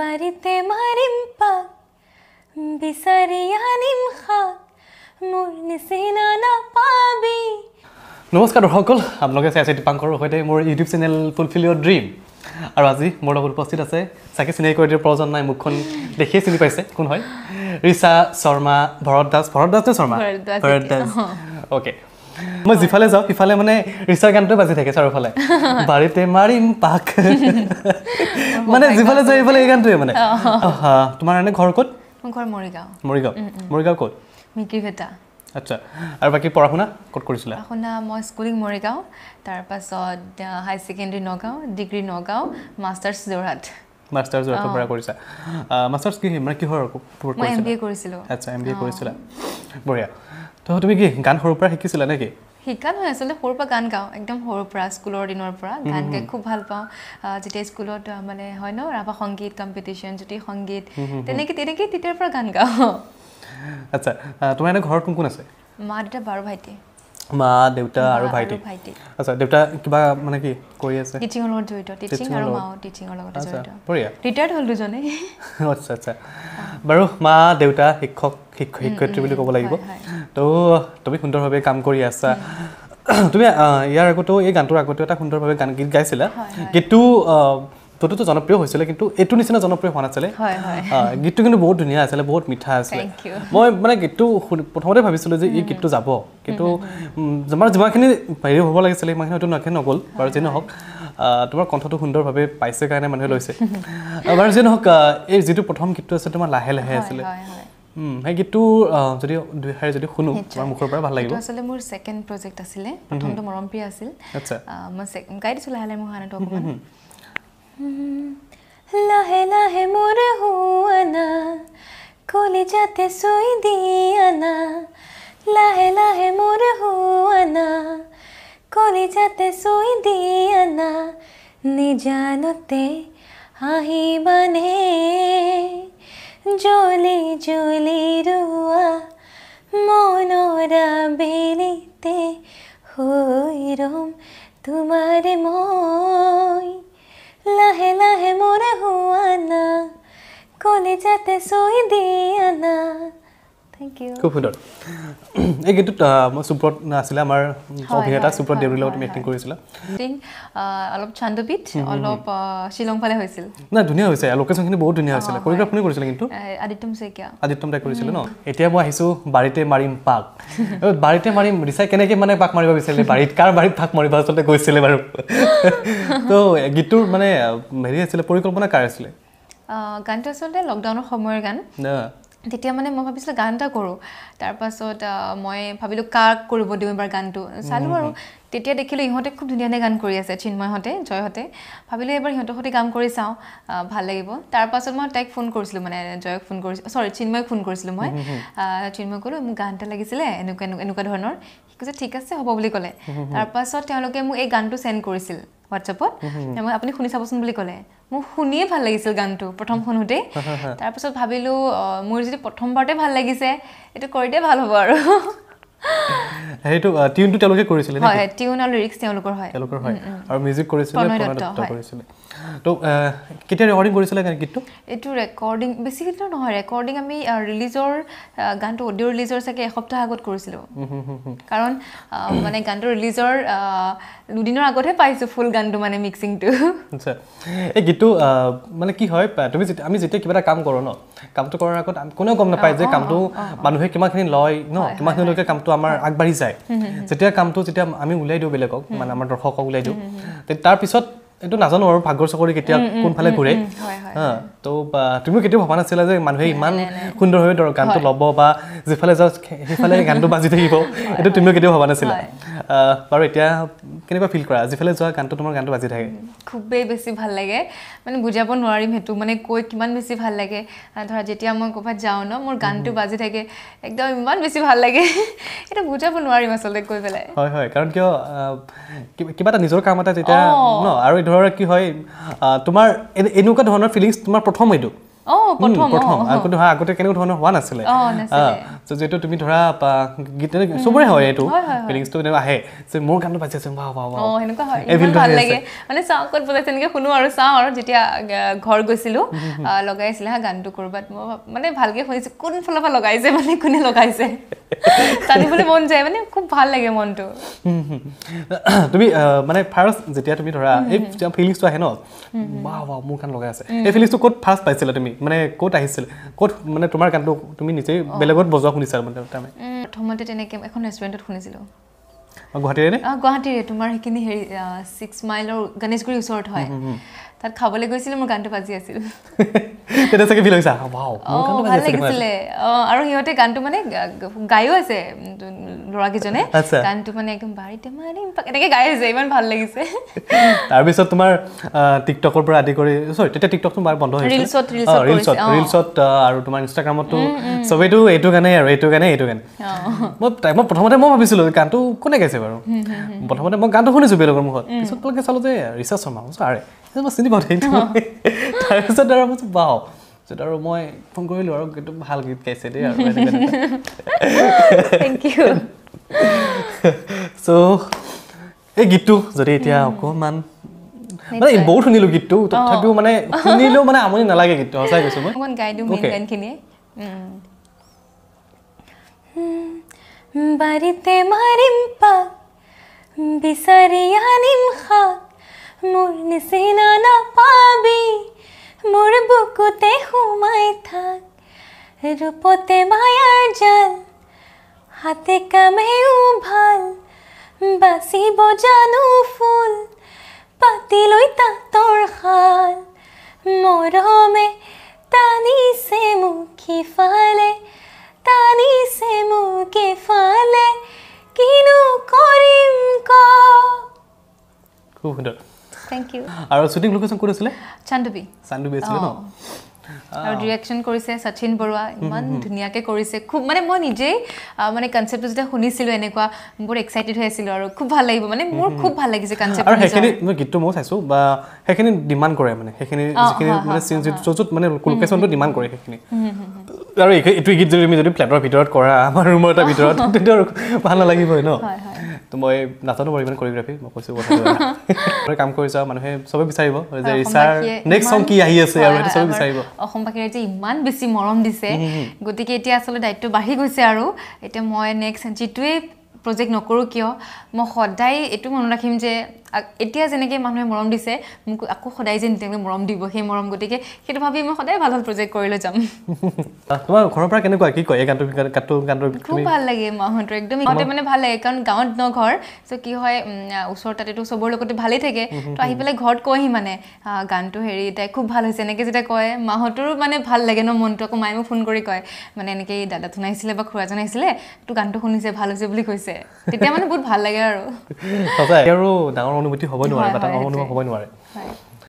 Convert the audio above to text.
বাৰীতে মাৰিম পাক বিচাৰি আনিম সাক মোৰ নিচিনা নাপাবি নমস্কাৰ দৰ্শকসকল আপোনালোকে চাই আছে দীপাংকৰ সৈতে মোৰ YouTube channel fulfil your dream আৰু আজি মোৰ লগত উপস্থিত আছে চাগে চিনাকি কৰি দিয়াৰ প্ৰয়োজন নাই মুখখন দেখিয়ে চিনি পাইছে কোন হয় ৰিচা শৰ্মা ভৰত দাস ভৰত দাস নে শৰ্মা ভৰত দাস অ'কে মই যিফালে যাওঁ সিফালে মানে ৰিচাৰ গানটোৱে বাজি থাকে চাৰিওফালে বাৰীতে মাৰিম পাক মানে যিফালে যাওঁ সেইফালে সেই গানটোৱে মানে তোমাৰ এনে ঘৰ ক'ত ঘৰ মৰিগাঁও মৰিগাঁও মৰিগাঁও ক'ত মিকিভেটা আচ্ছা আৰু বাকী পঢ়া শুনা ক'ত কৰিছিলা শুনা মই স্কুলিং মৰিগাঁও তাৰপাছত high secondary Nagaon degree Nagaon masters Jorhat masters যোৰহাটৰ পৰা কৰিছা মাষ্টাৰ্ছ কি মানে কিহৰ এম বি এ কৰিছিলোঁ আচ্ছা এম বি এ কৰিছিলা বঢ়িয়া তো তুমি কি গান সৰুৰ পৰা শিকিছিলা নেকি শিকা নহয় আচলতে সৰুৰ পৰা গান গাওঁ একদম সৰুৰ পৰা স্কুলৰ দিনৰ পৰা গান গাই খুব ভাল পাওঁ যেতিয়া স্কুলত মানে হয় ন ৰাভা সংগীত কম্পিটিশ্যন জ্যোতি সংগীত তেনেকৈ তেনেকৈ তেতিয়াৰ পৰা গান গাওঁ আচ্ছা তোমাৰ এনেই ঘৰত কোন কোন আছে মা দেউতা বাৰু ভাইটি মা দেউতা আৰু ভাইটি আচ্ছা দেউতা কিবা মানে কি কৰি আছে টিচিঙৰ লগত জড়িত টিচিং আৰু মাও টিচিঙৰ লগত জড়িত ৰিটায়াৰ্ড হ'ল দুজনে আচ্ছা আচ্ছা বাৰু মা দেউতা শিক্ষক শিক্ষক শিক্ষয়িত্ৰী বুলি ক'ব লাগিব তো তুমি সুন্দৰভাৱে কাম কৰি আছা তুমি ইয়াৰ আগতেও এই গানটোৰ আগতেও এটা সুন্দৰভাৱে গান গীত গাইছিলা গীতটো যদিওতো জনপ্ৰিয় হৈছিলে কিন্তু এইটো নিচিনা জনপ্ৰিয় হোৱা নাছিলে গীতটো কিন্তু বহুত ধুনীয়া আছিলে বহুত মিঠা আছিলে মই মানে গীতটো প্ৰথমতে ভাবিছিলোঁ যে এই গীতটো যাব কিন্তু আমাৰ যিমানখিনি হেৰি হ'ব লাগিছিলে সিমানখিনি হয়তো নাখে নগ'ল বাৰু যি নহওক তোমাৰ কণ্ঠটো সুন্দৰভাৱে পাইছে কাৰণে মানুহে লৈছে বাৰু যি নহওক এই যিটো প্ৰথম গীতটো আছিলে তোমাৰ লাহে লাহে আছিলে সেই গীতটো যদি দুহাৰে যদি শুনো তোমাৰ মুখৰ পৰা ভাল লাগিব আচলতে মোৰ ছেকেণ্ড প্ৰজেক্ট আছিলে প্ৰথমটো মৰম প্ৰিয় আছিল আচ্ছা মই গাই দিছোঁ লাহে লাহে মোৰ গানটো অকণমান লাহে লাহে মোরে হুয়ানা যাতে সই দিয়ানা লাহে লাহে মোরে হুয়ানা যাতে সই দিয়ানা নিজানতে আহি বানে জলি জলি রুয়া মনোরা বেলিতে হইরম তোমার মই লাহে লাহে মোরে হুয়ানা কলিজাতে সই দিয়া না খুব সুন্দৰ এই গীতটোত মই সুপ্ৰত আছিলে আমাৰ অভিনেতা সুপ্ৰত দেউৰীৰ লগত মেকটিং কৰিছিলা অলপ চান্দুপীঠ অলপ শ্বিলং ফালে হৈছিল নাই ধুনীয়া হৈছে লোকেশ্যনখিনি বহুত ধুনীয়া হৈছিলে কৰিগ্ৰাফ কোনে কৰিছিলে কিন্তু আদিত্যম শইকীয়া আদিত্যম দাই কৰিছিলে ন এতিয়া মই আহিছোঁ বাৰীতে মাৰিম পাক বাৰীতে মাৰিম ৰিচাই কেনেকৈ মানে পাক মাৰিব বিচাৰিলে বাৰীত কাৰ বাৰীত পাক মাৰিব আচলতে গৈছিলে বাৰু তো গীতটোৰ মানে হেৰি আছিলে পৰিকল্পনা কাৰ আছিলে গানটো আচলতে লকডাউনৰ সময়ৰ গান তেতিয়া মানে মই ভাবিছিলোঁ গান এটা কৰোঁ তাৰপাছত মই ভাবিলোঁ কাক কৰিব দিওঁ এবাৰ গানটো চালোঁ আৰু তেতিয়া দেখিলোঁ ইহঁতে খুব ধুনীয়া ধুনীয়া গান কৰি আছে চিন্ময়হঁতে জয়হঁতে ভাবিলোঁ এইবাৰ সিহঁতৰ সৈতে কাম কৰি চাওঁ ভাল লাগিব তাৰপাছত মই তাইক ফোন কৰিছিলোঁ মানে জয়ক ফোন কৰিছিলোঁ চৰি চিন্ময়ক ফোন কৰিছিলোঁ মই চিন্ময় ক'লোঁ মোক গান এটা লাগিছিলে এনেকুৱা এনেকুৱা এনেকুৱা ধৰণৰ সি কৈছে ঠিক আছে হ'ব বুলি ক'লে তাৰপাছত তেওঁলোকে মোক এই গানটো চেণ্ড কৰিছিল হোৱাটছএপত আপুনি শুনি চাবচোন বুলি ক'লে মোৰ শুনিয়ে ভাল লাগিছিল গানটো প্ৰথম শুনোতেই তাৰপিছত ভাবিলোঁ মোৰ যদি প্ৰথমবাৰতে ভাল লাগিছে এইটো কৰিতে ভাল হ'ব আৰু সেইটো টিউনটো তেওঁলোকে কৰিছিলে হয় টিউন আৰু লিৰিক্স তেওঁলোকৰ হয় তেওঁলোকৰ হয় আৰু মিউজিক কৰিছিলে প্ৰণয়দত্ত কৰিছিলে তো কেতিয়া ৰেকৰ্ডিং কৰিছিলে গান গীতটো এইটো ৰেকৰ্ডিং বেছি কিন্তু নহয় ৰেকৰ্ডিং আমি ৰিলিজৰ গানটো অডিঅ' ৰিলিজৰ চাগে এসপ্তাহ আগত কৰিছিলোঁ কাৰণ মানে গানটো ৰিলিজৰ দুদিনৰ আগতহে পাইছোঁ ফুল গানটো মানে মিক্সিংটো আচ্ছা এই গীতটো মানে কি হয় তুমি যেতিয়া আমি যেতিয়া কিবা এটা কাম কৰোঁ ন কামটো কৰাৰ আগত কোনেও গম নাপায় যে কামটো মানুহে কিমানখিনি লয় ন কিমানখিনিলৈকে কামটো আমাৰ আগবাঢ়ি চায় যেতিয়া কামটো যেতিয়া আমি উলাই দিওঁ বেলেগক মানে আমাৰ দৰ্শকক ওলাই দিওঁ তাৰপিছত এইটো নাজানো আৰু ভাগৰ চকৰি কেতিয়া কোনফালে ঘূৰে হা ত' তুমিও কেতিয়াও ভবা নাছিলা যে মানুহে ইমান সুন্দৰভাৱে গানটো ল'ব বা যিফালে যাওঁ সেইফালে গানটো বাজি থাকিব এইটো তুমিও কেতিয়াও ভবা নাছিলা বাৰু এতিয়া কেনেকুৱা ফিল কৰা আজিফালে যোৱা গানটো তোমাৰ গানটো বাজি থাকে খুবেই বেছি ভাল লাগে মানে বুজাব নোৱাৰিম সেইটো মানে কৈ কিমান বেছি ভাল লাগে ধৰা যেতিয়া মই ক'ৰবাত যাওঁ ন মোৰ গানটো বাজি থাকে একদম ইমান বেছি ভাল লাগে এইটো বুজাব নোৱাৰিম আচলতে কৈ পেলাই হয় হয় কাৰণ কিয় কিবা এটা নিজৰ কাম এটা যেতিয়া ন আৰু ধৰক কি হয় তোমাৰ এনেকুৱা ধৰণৰ ফিলিংছ তোমাৰ প্ৰথম এইটো অঁ প্ৰথম কিন্তু ধৰা আগতে কেনেকুৱা ধৰণৰ হোৱা নাছিলে যিহেতু তুমি ধৰা গীত চবৰে হয় এইটো ফিলিংছটো কেনেকুৱা আহে যে মোৰ গানটো বাজি আছে বাহ বাহ ভাল লাগে মানে চাওঁ ক'ত বজাইছে এনেকৈ শুনো আৰু চাওঁ আৰু যেতিয়া ঘৰ গৈছিলোঁ লগাইছিলে হা গানটো ক'ৰবাত মই মানে ভালকৈ শুনিছোঁ কোনফালৰ পৰা লগাইছে মানে কোনে লগাইছে জানিবলৈ মন যায় মানে খুব ভাল লাগে মনটো তুমি মানে ফাৰ্ষ্ট যেতিয়া তুমি ধৰা এই ফিলিংছটো আহে ন বাহ বাহ মোৰ গান লগাই আছে এই ফিলিংছটো ক'ত ফাৰ্ষ্ট পাইছিলা তুমি মানে ক'ত আহিছিল ক'ত মানে তোমাৰ গানটো তুমি নিজেই বেলেগত বজোৱা শুনিছা মানে প্ৰথমতে তেনেকৈ এখন ৰেষ্টুৰেণ্টত শুনিছিলোঁ গুৱাহাটীৰে তোমাৰ সেইখিনি হেৰি ছিক্স মাইলৰ গণেশগুৰি ওচৰত হয় তাত খাবলৈ গৈছিলে মোৰ গানটো বাজি আছিল আৰু সিহঁতে গানটো মানে গায়ো আছে ল'ৰাকেইজনে গানটো মানে একদম বাৰীতে মাৰিম এনেকে গাই আছে ইমান ভাল লাগিছে তাৰপিছত তোমাৰ টিকটকৰ পৰা আদি কৰি চৰি তেতিয়া টিকটক তোমাৰ বন্ধ হৈছে ৰিলছত ৰিলছত ৰিলছত আৰু তোমাৰ ইনষ্টাগ্ৰামতো চবেইটো এইটো গানে আৰু এইটো গানে এইটো গান মই মই প্ৰথমতে মই ভাবিছিলোঁ গানটো কোনে গাইছে বাৰু প্ৰথমতে মই গানটো শুনিছোঁ বেলেগৰ মুখত পিছত তেওঁলোকে চালোঁ যে ৰিচাৰ্জ শৰ্মা আৰে মই চিনি পাওঁ তাৰপিছত আৰু কৈছোঁ বাও আৰু মই ফোন কৰিলোঁ আৰু কিন্তু ভাল গীত গাইছে দেই আৰু চ' এই গীতটো যদি এতিয়া অকণমান মানে বহুত শুনিলোঁ গীতটো তথাপিও মানে শুনিলেও মানে আমনি নালাগে গীতটো সঁচাই কৈছোঁ মই বাড়িতে মারিম পাক বিচারিয়ানিম খাক মোর নিচিনা নাপাবি মোর বুকুতে সোমাই থাক রূপতে মায়ার জাল হাতে কামেও ভাল বাঁচিব জানো ফুল খুব সুন্দৰ থেংক ইউ আৰু শ্বুটিং লোকেশ্যন কোন আছিলে চান্দুবি চান্দুবি আছিলে ন আৰু ডিৰেকশ্যন কৰিছে শচীন বৰুৱা ইমান ধুনীয়াকৈ কৰিছে খুব মানে মই নিজেই মানে কনচেপ্টটো যেতিয়া শুনিছিলোঁ এনেকুৱা বহুত এক্সাইটেড হৈ আছিলোঁ আৰু খুব ভাল লাগিব মানে মোৰ খুব ভাল লাগিছে কনচেপ্ট আৰু সেইখিনি মই গীতটো মই চাইছোঁ বা সেইখিনি ডিমাণ্ড কৰে মানে সেইখিনি যিখিনি মানে চিন য'ত য'ত মানে লোকেশ্যনটো ডিমাণ্ড কৰে সেইখিনি আৰু এইটো গীত যদি আমি যদি ফ্লেটৰ ভিতৰত কৰা আমাৰ ৰুমৰ এটা ভিতৰত তেতিয়া ভাল নালাগিবই ন হয় হয় তো মই নাজানো বাৰু ইমান কৰিঅগ্ৰাফি মই কৈছোঁ মই কাম কৰি যাওঁ মানুহে চবে বিচাৰিব যে ৰিচাৰ নেক্সট চং কি আহি আছে আৰু সেইটো চবে বিচাৰিব অসমবাসীৰ যে ইমান বেছি মৰম দিছে গতিকে এতিয়া আচলতে দায়িত্ব বাঢ়ি গৈছে আৰু এতিয়া মই নেক্সট যিটোৱে প্ৰজেক্ট নকৰোঁ কিয় মই সদায় এইটো মনত ৰাখিম যে এতিয়া যেনেকৈ মানুহে মৰম দিছে মোক আকৌ সদায় যেন তেওঁলোকে মৰম দিব সেই মৰম গতিকে সেইটো ভাবি মই সদায় ভাল ভাল প্ৰজেক্ট কৰি লৈ যাম তোমাৰ ঘৰৰ পৰা কেনেকুৱা কি কয় খুব ভাল লাগে মাহঁতৰ একদম ইহঁতে মানে ভাল লাগে কাৰণ গাঁৱত ন ঘৰ চ' কি হয় ওচৰ তাতেতো চবৰ লগতে ভালেই থাকে তো আহি পেলাই ঘৰত কয়হি মানে গানটো হেৰি তাই খুব ভাল হৈছে এনেকৈ যেতিয়া কয় মাহঁতৰো মানে ভাল লাগে ন মনটো আকৌ মায়ে মোক ফোন কৰি কয় মানে এনেকৈ দাদা শুনাইছিলে বা খুৰাজন আহিছিলে তোৰ গানটো শুনিছে ভাল হৈছে বুলি কৈছে তেতিয়া মানে বহুত ভাল লাগে আৰু অনুভূতি হ'ব নোৱাৰে বা তাৰ অনুভৱ হ'ব নোৱাৰে